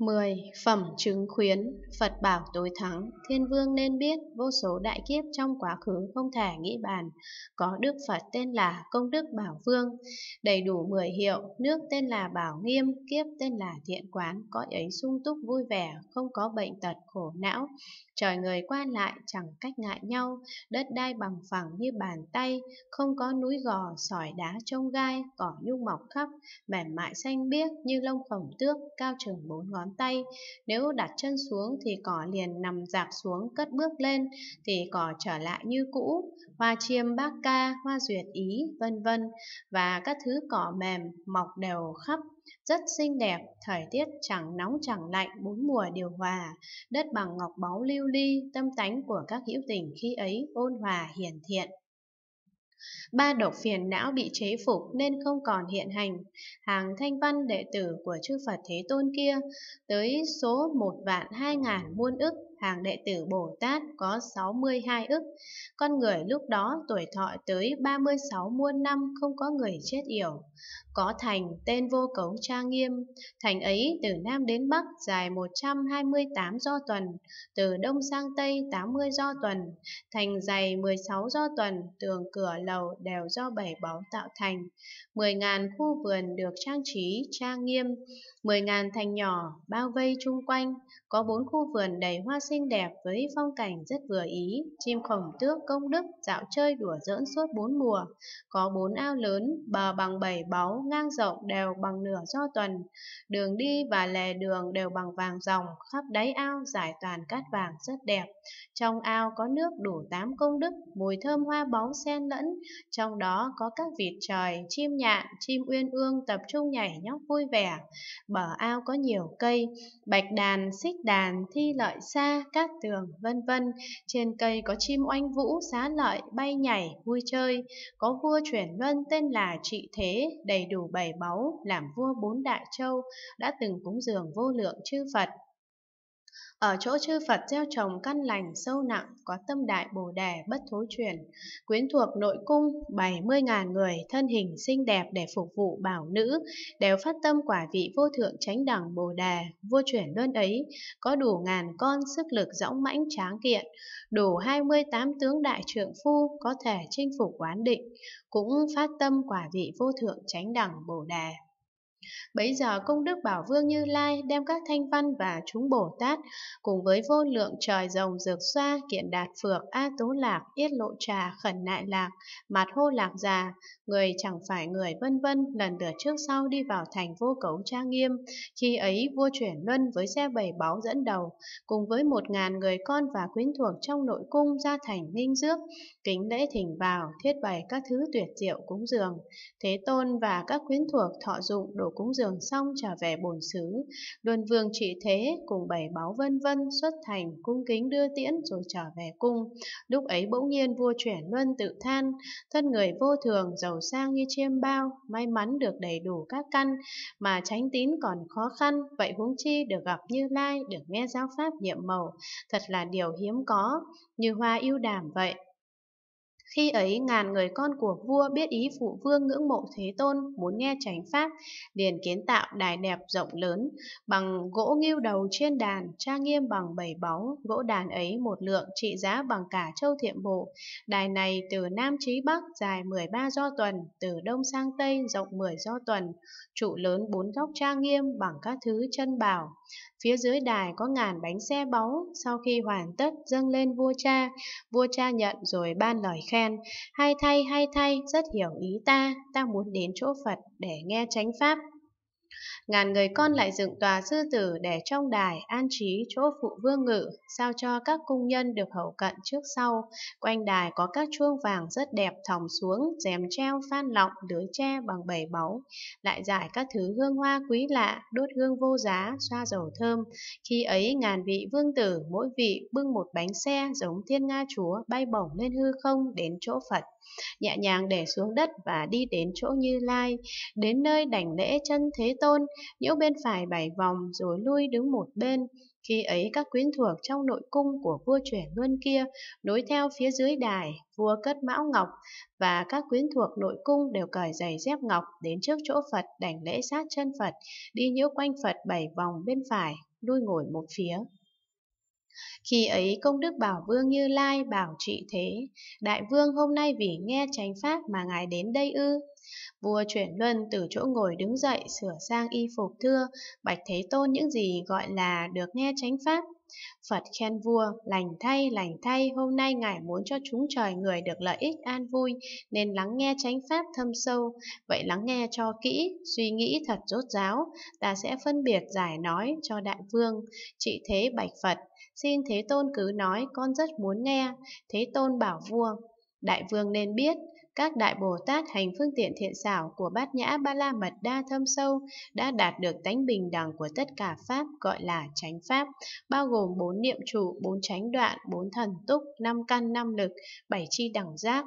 10. Phẩm chứng khuyến Phật bảo tối thắng Thiên vương nên biết vô số đại kiếp trong quá khứ không thể nghĩ bàn Có Đức Phật tên là Công Đức Bảo Vương Đầy đủ 10 hiệu Nước tên là Bảo Nghiêm Kiếp tên là Thiện Quán có ấy sung túc vui vẻ Không có bệnh tật khổ não Trời người qua lại chẳng cách ngại nhau Đất đai bằng phẳng như bàn tay Không có núi gò sỏi đá trông gai Cỏ nhung mọc khắp Mềm mại xanh biếc như lông khổng tước Cao chừng bốn ngón ngón tay. Nếu đặt chân xuống thì cỏ liền nằm dạp xuống cất bước lên thì cỏ trở lại như cũ, hoa chiêm bác ca, hoa duyệt ý, vân vân và các thứ cỏ mềm mọc đều khắp rất xinh đẹp, thời tiết chẳng nóng chẳng lạnh, bốn mùa điều hòa, đất bằng ngọc báu lưu ly, tâm tánh của các hữu tình khi ấy ôn hòa hiền thiện. Ba độc phiền não bị chế phục nên không còn hiện hành. Hàng thanh văn đệ tử của chư Phật Thế Tôn kia tới số một vạn hai ngàn muôn ức hàng đệ tử Bồ Tát có 62 ức. Con người lúc đó tuổi thọ tới 36 muôn năm không có người chết yểu. Có thành tên vô cấu trang nghiêm, thành ấy từ Nam đến Bắc dài 128 do tuần, từ Đông sang Tây 80 do tuần, thành dày 16 do tuần, tường cửa lầu đều do bảy báu tạo thành. 10.000 khu vườn được trang trí, trang nghiêm, 10.000 thành nhỏ bao vây chung quanh, có bốn khu vườn đầy hoa sinh xinh đẹp với phong cảnh rất vừa ý, chim khổng tước công đức dạo chơi đùa giỡn suốt bốn mùa, có bốn ao lớn, bờ bằng bảy báu, ngang rộng đều bằng nửa do tuần, đường đi và lề đường đều bằng vàng ròng, khắp đáy ao giải toàn cát vàng rất đẹp. Trong ao có nước đủ tám công đức, mùi thơm hoa báu xen lẫn, trong đó có các vịt trời, chim nhạn, chim uyên ương tập trung nhảy nhóc vui vẻ. Bờ ao có nhiều cây, bạch đàn, xích đàn, thi lợi xa cát tường, vân vân. Trên cây có chim oanh vũ, xá lợi, bay nhảy, vui chơi. Có vua chuyển luân tên là Trị Thế, đầy đủ bảy báu, làm vua bốn đại châu, đã từng cúng dường vô lượng chư Phật, ở chỗ chư Phật gieo trồng căn lành sâu nặng, có tâm đại bồ đề bất thối chuyển, quyến thuộc nội cung, 70.000 người thân hình xinh đẹp để phục vụ bảo nữ, đều phát tâm quả vị vô thượng chánh đẳng bồ đề, vua chuyển luân ấy, có đủ ngàn con sức lực dõng mãnh tráng kiện, đủ 28 tướng đại trượng phu có thể chinh phục quán định, cũng phát tâm quả vị vô thượng chánh đẳng bồ đề. Bấy giờ công đức bảo vương Như Lai đem các thanh văn và chúng Bồ Tát cùng với vô lượng trời rồng dược xoa kiện đạt phược A Tố Lạc, Yết Lộ Trà, Khẩn Nại Lạc, Mạt Hô Lạc Già, người chẳng phải người vân vân lần lượt trước sau đi vào thành vô cấu trang nghiêm. Khi ấy vua chuyển luân với xe bảy báu dẫn đầu cùng với một ngàn người con và quyến thuộc trong nội cung ra thành ninh dước, kính lễ thỉnh vào thiết bày các thứ tuyệt diệu cúng dường. Thế tôn và các quyến thuộc thọ dụng đồ cúng dường xong trở về bổn xứ, luân vương trị thế cùng bảy báo vân vân xuất thành cung kính đưa tiễn rồi trở về cung. Lúc ấy bỗng nhiên vua chuyển luân tự than, thân người vô thường giàu sang như chiêm bao, may mắn được đầy đủ các căn mà tránh tín còn khó khăn, vậy huống chi được gặp Như Lai, được nghe giáo pháp nhiệm màu, thật là điều hiếm có, như hoa yêu đàm vậy. Khi ấy ngàn người con của vua biết ý phụ vương ngưỡng mộ Thế Tôn, muốn nghe chánh pháp, liền kiến tạo đài đẹp rộng lớn, bằng gỗ nghiêu đầu trên đàn, trang nghiêm bằng bảy báu, gỗ đàn ấy một lượng trị giá bằng cả châu thiệm bộ. Đài này từ Nam chí Bắc dài 13 do tuần, từ Đông sang Tây rộng 10 do tuần, trụ lớn bốn góc trang nghiêm bằng các thứ chân bảo. Phía dưới đài có ngàn bánh xe báu, sau khi hoàn tất dâng lên vua cha. Vua cha nhận rồi ban lời khen, hay thay hay thay, rất hiểu ý ta, ta muốn đến chỗ Phật để nghe chánh pháp. Ngàn người con lại dựng tòa sư tử để trong đài an trí chỗ phụ vương ngự, sao cho các cung nhân được hậu cận trước sau. Quanh đài có các chuông vàng rất đẹp thòng xuống, rèm treo phan lọng, lưới tre bằng bảy báu. Lại giải các thứ hương hoa quý lạ, đốt hương vô giá, xoa dầu thơm. Khi ấy ngàn vị vương tử, mỗi vị bưng một bánh xe giống thiên nga chúa bay bổng lên hư không đến chỗ Phật nhẹ nhàng để xuống đất và đi đến chỗ Như Lai, đến nơi đảnh lễ chân Thế Tôn tôn, nhiễu bên phải bảy vòng rồi lui đứng một bên. Khi ấy các quyến thuộc trong nội cung của vua chuyển luân kia nối theo phía dưới đài, vua cất mão ngọc và các quyến thuộc nội cung đều cởi giày dép ngọc đến trước chỗ Phật đảnh lễ sát chân Phật, đi nhiễu quanh Phật bảy vòng bên phải, lui ngồi một phía. Khi ấy công đức bảo vương Như Lai bảo trị thế, đại vương hôm nay vì nghe chánh pháp mà ngài đến đây ư? Vua chuyển luân từ chỗ ngồi đứng dậy sửa sang y phục thưa, bạch thế tôn những gì gọi là được nghe chánh pháp. Phật khen vua, lành thay, lành thay, hôm nay ngài muốn cho chúng trời người được lợi ích an vui, nên lắng nghe chánh pháp thâm sâu. Vậy lắng nghe cho kỹ, suy nghĩ thật rốt ráo, ta sẽ phân biệt giải nói cho đại vương. Trị thế bạch Phật, Xin Thế Tôn cứ nói, con rất muốn nghe. Thế Tôn bảo vua, đại vương nên biết, các đại Bồ Tát hành phương tiện thiện xảo của bát nhã ba la mật đa thâm sâu đã đạt được tánh bình đẳng của tất cả Pháp gọi là chánh Pháp, bao gồm bốn niệm trụ, bốn chánh đoạn, bốn thần túc, năm căn năm lực, bảy chi đẳng giác,